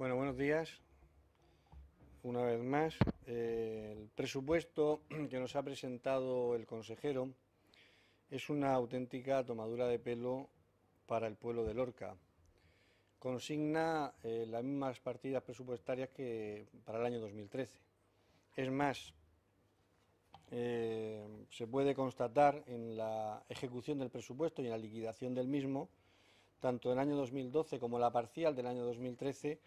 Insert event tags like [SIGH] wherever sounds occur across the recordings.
Bueno, buenos días. Una vez más, eh, el presupuesto [CLEARS THROAT] que nos ha presentado el consejero es una auténtica tomadura de pelo para el pueblo de Lorca. Consigna eh, las mismas partidas presupuestarias que para el año 2013. Es más, eh, se puede constatar en la ejecución del presupuesto y en la liquidación del mismo, tanto en el año 2012 como la parcial del año 2013,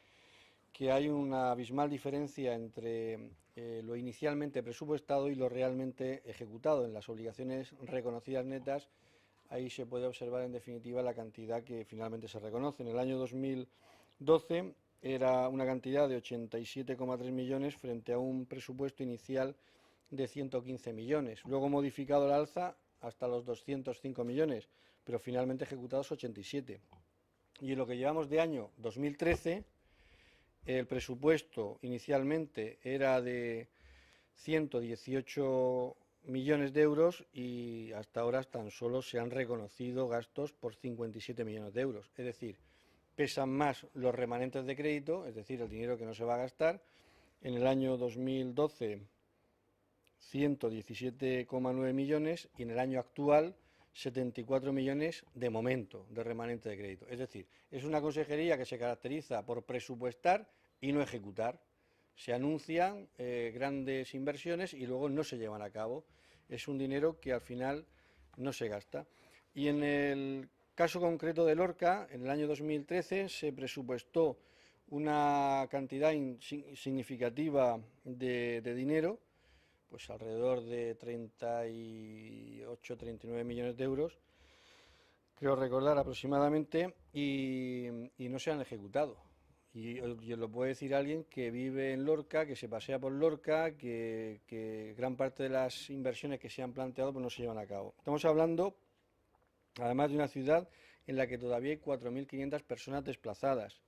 que hay una abismal diferencia entre eh, lo inicialmente presupuestado y lo realmente ejecutado. En las obligaciones reconocidas netas, ahí se puede observar en definitiva la cantidad que finalmente se reconoce. En el año 2012 era una cantidad de 87,3 millones frente a un presupuesto inicial de 115 millones. Luego modificado el alza hasta los 205 millones, pero finalmente ejecutados 87. Y en lo que llevamos de año 2013, el presupuesto inicialmente era de 118 millones de euros y hasta ahora tan solo se han reconocido gastos por 57 millones de euros. Es decir, pesan más los remanentes de crédito, es decir, el dinero que no se va a gastar. En el año 2012, 117,9 millones y en el año actual, 74 millones de momento de remanente de crédito. Es decir, es una consejería que se caracteriza por presupuestar y no ejecutar. Se anuncian eh, grandes inversiones y luego no se llevan a cabo. Es un dinero que al final no se gasta. Y en el caso concreto de Lorca, en el año 2013 se presupuestó una cantidad significativa de dinero pues alrededor de 38, 39 millones de euros, creo recordar aproximadamente, y, no se han ejecutado. Y os lo puede decir alguien que vive en Lorca, que se pasea por Lorca, que, gran parte de las inversiones que se han planteado pues no se llevan a cabo. Estamos hablando, además, de una ciudad en la que todavía hay 4.500 personas desplazadas,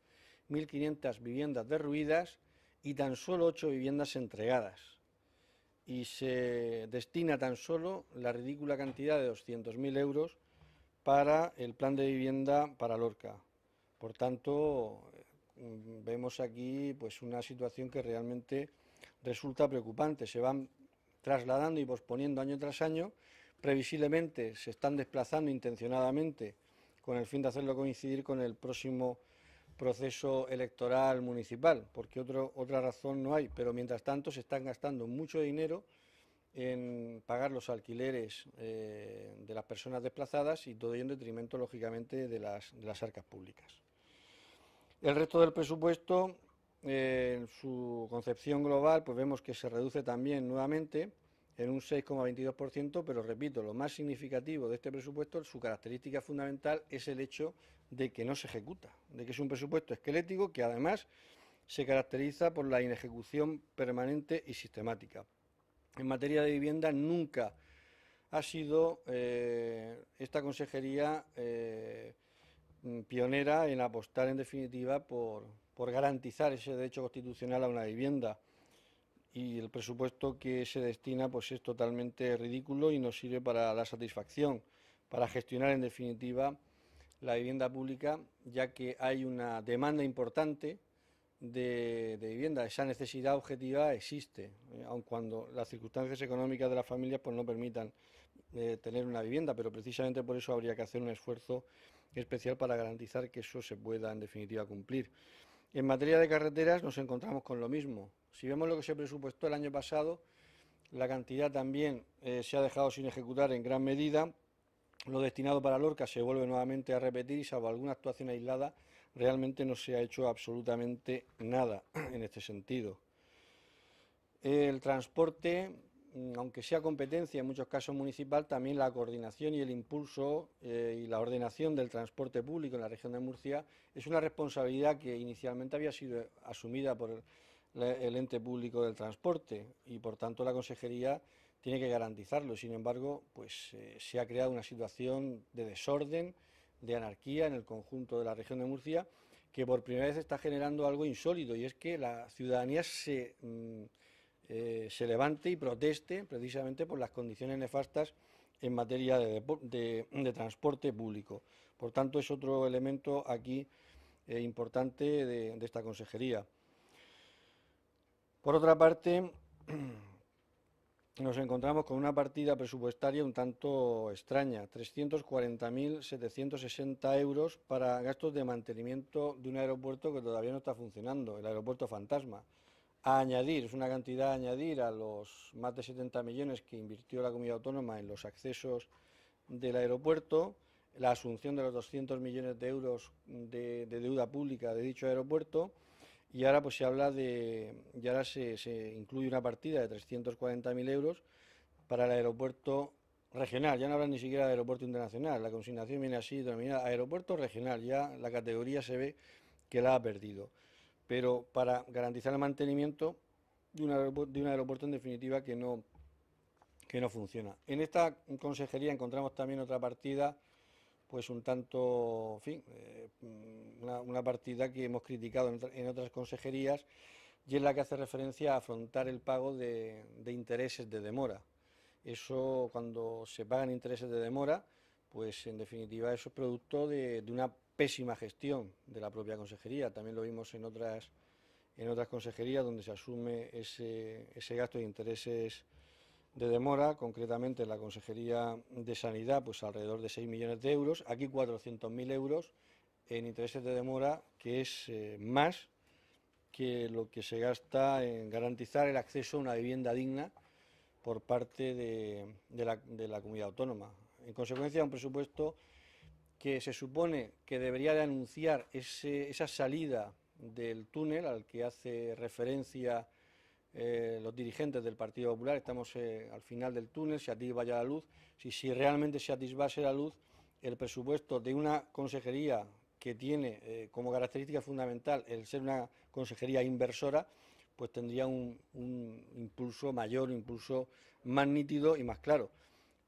1.500 viviendas derruidas y tan solo 8 viviendas entregadas y se destina tan solo la ridícula cantidad de 200.000 euros para el plan de vivienda para Lorca. Por tanto, mm, vemos aquí pues una situación que realmente resulta preocupante. Se van trasladando y posponiendo año tras año. Previsiblemente se están desplazando intencionadamente con el fin de hacerlo coincidir con el próximo proceso electoral municipal, porque otra razón no hay. Pero mientras tanto se están gastando mucho dinero en pagar los alquileres eh, de las personas desplazadas y todo ello en detrimento, lógicamente, de las, arcas públicas. El resto del presupuesto, eh, en su concepción global, pues vemos que se reduce también nuevamente en un 6,22%, pero repito, lo más significativo de este presupuesto, su característica fundamental es el hecho de que no se ejecuta, de que es un presupuesto esquelético que además se caracteriza por la inejecución permanente y sistemática. En materia de vivienda nunca ha sido eh, esta consejería eh, mm, pionera en apostar en definitiva por garantizar ese derecho constitucional a una vivienda y el presupuesto que se destina pues es totalmente ridículo y no sirve para la satisfacción, para gestionar en definitiva la vivienda pública, ya que hay una demanda importante de, vivienda, esa necesidad objetiva existe, eh, aun cuando las circunstancias económicas de las familias pues, no permitan eh, tener una vivienda, pero precisamente por eso habría que hacer un esfuerzo especial para garantizar que eso se pueda en definitiva cumplir. En materia de carreteras nos encontramos con lo mismo. Si vemos lo que se presupuestó el año pasado, la cantidad también eh, se ha dejado sin ejecutar en gran medida. Lo destinado para Lorca se vuelve nuevamente a repetir y salvo alguna actuación aislada, realmente no se ha hecho absolutamente nada [CLEARS THROAT] en este sentido. El transporte, mm, aunque sea competencia en muchos casos municipal, también la coordinación y el impulso eh, y la ordenación del transporte público en la región de Murcia es una responsabilidad que inicialmente había sido asumida por el ente público del transporte y por tanto la consejería tiene que garantizarlo. Sin embargo, pues eh, se ha creado una situación de desorden, de anarquía en el conjunto de la región de Murcia que por primera vez está generando algo insólito y es que la ciudadanía se, mm, eh, levante y proteste precisamente por las condiciones nefastas en materia de, transporte público. Por tanto, es otro elemento aquí eh, importante de esta consejería. Por otra parte, [CLEARS THROAT] nos encontramos con una partida presupuestaria un tanto extraña, 340.760 euros para gastos de mantenimiento de un aeropuerto que todavía no está funcionando, el aeropuerto fantasma. A añadir, es una cantidad a añadir a los más de 70 millones que invirtió la comunidad autónoma en los accesos del aeropuerto, la asunción de los 200 millones de euros de, de deuda pública de dicho aeropuerto y ahora pues se habla de, y se, incluye una partida de 340.000 euros para el aeropuerto regional, ya no hablan ni siquiera de aeropuerto internacional, la consignación viene así denominada aeropuerto regional, ya la categoría se ve que la ha perdido, pero para garantizar el mantenimiento de un aeropuerto, de un aeropuerto en definitiva que no, que no funciona. En esta consejería encontramos también otra partida pues un tanto, en fin, eh, una, partida que hemos criticado en, otras consejerías y es la que hace referencia a afrontar el pago de, intereses de demora. Eso, cuando se pagan intereses de demora, pues en definitiva eso es producto de, una pésima gestión de la propia consejería. También lo vimos en otras, en otras consejerías donde se asume ese, ese gasto de intereses de demora, concretamente en la Consejería de Sanidad, pues alrededor de 6 millones de euros, aquí 400.000 euros en intereses de demora, que es eh, más que lo que se gasta en garantizar el acceso a una vivienda digna por parte de, la, comunidad autónoma. En consecuencia, un presupuesto que se supone que debería de anunciar esa salida del túnel al que hace referencia eh, los dirigentes del Partido Popular, estamos eh, al final del túnel, se atisba ya la luz, si, si realmente se atisbase la luz, el presupuesto de una consejería que tiene eh, como característica fundamental el ser una consejería inversora, pues tendría un, impulso mayor, un impulso más nítido y más claro.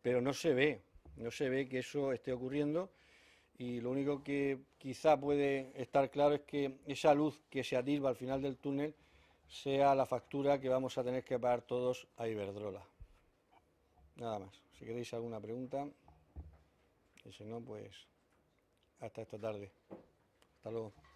Pero no se ve, no se ve que eso esté ocurriendo y lo único que quizá puede estar claro es que esa luz que se atisba al final del túnel sea la factura que vamos a tener que pagar todos a Iberdrola. Nada más. Si queréis alguna pregunta, y si no, pues hasta esta tarde. Hasta luego.